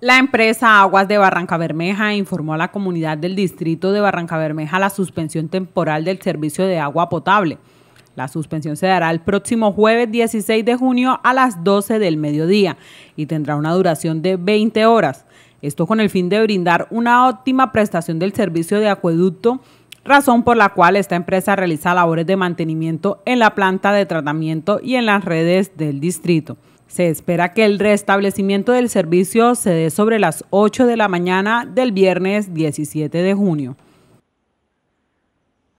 La empresa Aguas de Barranca Bermeja informó a la comunidad del distrito de Barranca Bermeja la suspensión temporal del servicio de agua potable. La suspensión se dará el próximo jueves 16 de junio a las 12 del mediodía y tendrá una duración de 20 horas. Esto con el fin de brindar una óptima prestación del servicio de acueducto razón por la cual esta empresa realiza labores de mantenimiento en la planta de tratamiento y en las redes del distrito. Se espera que el restablecimiento del servicio se dé sobre las 8 de la mañana del viernes 17 de junio.